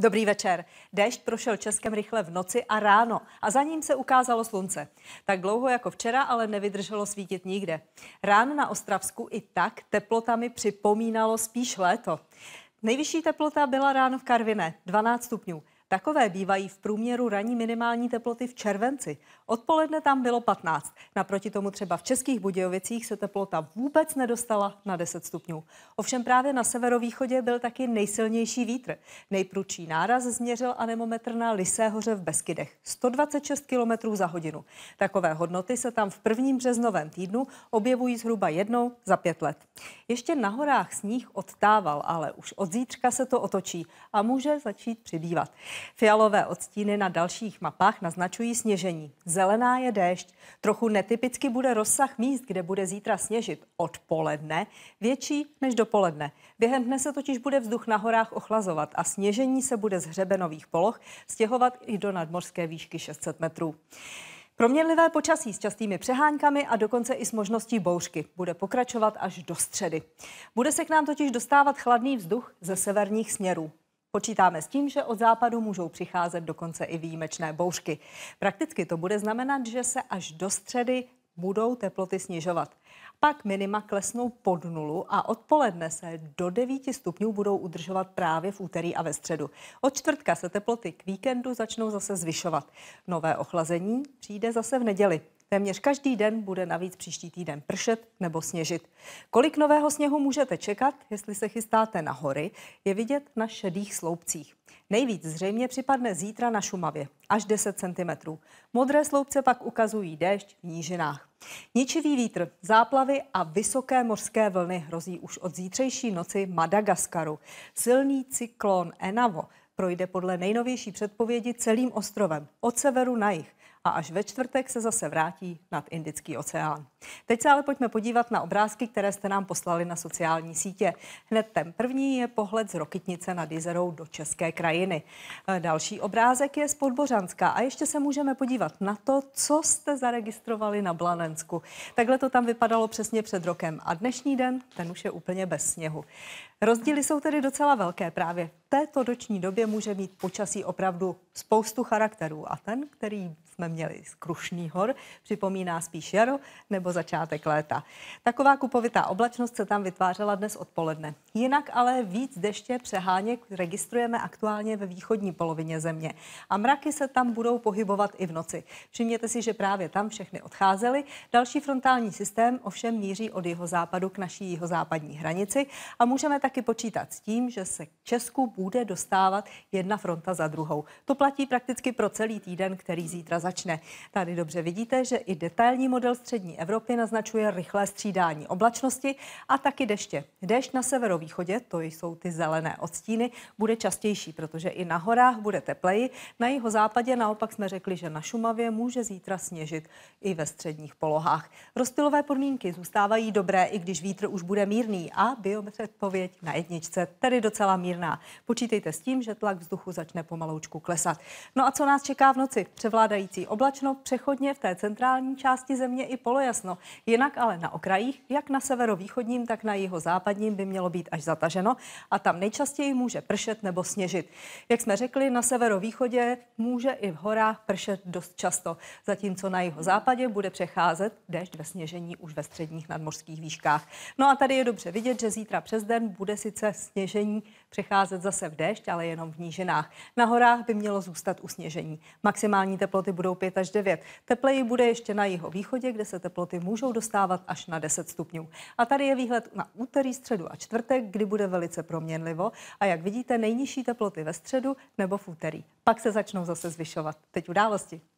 Dobrý večer. Déšť prošel Českem rychle v noci a ráno a za ním se ukázalo slunce. Tak dlouho jako včera, ale nevydrželo svítit nikde. Ráno na Ostravsku i tak teplotami připomínalo spíš léto. Nejvyšší teplota byla ráno v Karvine, 12 stupňů. Takové bývají v průměru ranní minimální teploty v červenci. Odpoledne tam bylo 15. Naproti tomu třeba v Českých Budějovicích se teplota vůbec nedostala na 10 stupňů. Ovšem právě na severovýchodě byl taky nejsilnější vítr. Nejprudší náraz změřil anemometr na Lisé hoře v Beskydech. 126 km za hodinu. Takové hodnoty se tam v prvním březnovém týdnu objevují zhruba jednou za pět let. Ještě na horách sníh odtával, ale už od zítřka se to otočí a může začít přibývat. Fialové odstíny na dalších mapách naznačují sněžení zelená je déšť. Trochu netypicky bude rozsah míst, kde bude zítra sněžit odpoledne, větší než dopoledne. Během dne se totiž bude vzduch na horách ochlazovat a sněžení se bude z hřebenových poloh stěhovat i do nadmořské výšky 600 metrů. Proměnlivé počasí s častými přehánkami a dokonce i s možností bouřky bude pokračovat až do středy. Bude se k nám totiž dostávat chladný vzduch ze severních směrů. Počítáme s tím, že od západu můžou přicházet dokonce i výjimečné bouřky. Prakticky to bude znamenat, že se až do středy budou teploty snižovat. Pak minima klesnou pod nulu a odpoledne se do 9 stupňů budou udržovat právě v úterý a ve středu. Od čtvrtka se teploty k víkendu začnou zase zvyšovat. Nové ochlazení přijde zase v neděli. Téměř každý den bude navíc příští týden pršet nebo sněžit. Kolik nového sněhu můžete čekat, jestli se chystáte na hory, je vidět na šedých sloupcích. Nejvíc zřejmě připadne zítra na Šumavě, až 10 cm. Modré sloupce pak ukazují déšť v nížinách. Ničivý vítr, záplavy a vysoké mořské vlny hrozí už od zítřejší noci Madagaskaru. Silný cyklon Enavo projde podle nejnovější předpovědi celým ostrovem od severu na jih a až ve čtvrtek se zase vrátí nad Indický oceán. Teď se ale pojďme podívat na obrázky, které jste nám poslali na sociální sítě. Hned ten první je pohled z Rokytnice nad jezerou do České krajiny. E, další obrázek je z Podbořanska a ještě se můžeme podívat na to, co jste zaregistrovali na Blanensku. Takhle to tam vypadalo přesně před rokem a dnešní den ten už je úplně bez sněhu. Rozdíly jsou tedy docela velké právě. V této doční době může mít počasí opravdu spoustu charakterů a ten, který jsme měli z Krušný hor, připomíná spíš jaro nebo začátek léta. Taková kupovitá oblačnost se tam vytvářela dnes odpoledne. Jinak ale víc deště přeháněk registrujeme aktuálně ve východní polovině země a mraky se tam budou pohybovat i v noci. Všimněte si, že právě tam všechny odcházely. Další frontální systém ovšem míří od jeho západu k naší jeho západní hranici a můžeme taky počítat s tím, že se k Česku bude dostávat jedna fronta za druhou. To platí platí prakticky pro celý týden, který zítra začne. Tady dobře vidíte, že i detailní model střední Evropy naznačuje rychlé střídání oblačnosti a taky deště. Dešť na severovýchodě, to jsou ty zelené odstíny, bude častější, protože i na horách bude tepleji. Na jeho západě naopak jsme řekli, že na Šumavě může zítra sněžit i ve středních polohách. Rozptilové podmínky zůstávají dobré, i když vítr už bude mírný a biometředpověď na jedničce, tedy docela mírná. Počítejte s tím, že tlak vzduchu začne pomaloučku klesat. 60. No a co nás čeká v noci? Převládající oblačno, přechodně v té centrální části země i polojasno. Jinak ale na okrajích, jak na severovýchodním, tak na západním by mělo být až zataženo a tam nejčastěji může pršet nebo sněžit. Jak jsme řekli, na severovýchodě může i v horách pršet dost často, zatímco na západě bude přecházet déšť ve sněžení už ve středních nadmořských výškách. No a tady je dobře vidět, že zítra přes den bude sice sněžení přecházet zase v déšť, ale jenom v nížinách. Na horách by mělo mělo zůstat u sněžení. Maximální teploty budou 5 až 9. Tepleji bude ještě na jeho východě, kde se teploty můžou dostávat až na 10 stupňů. A tady je výhled na úterý, středu a čtvrtek, kdy bude velice proměnlivo. A jak vidíte, nejnižší teploty ve středu nebo v úterý. Pak se začnou zase zvyšovat. Teď události.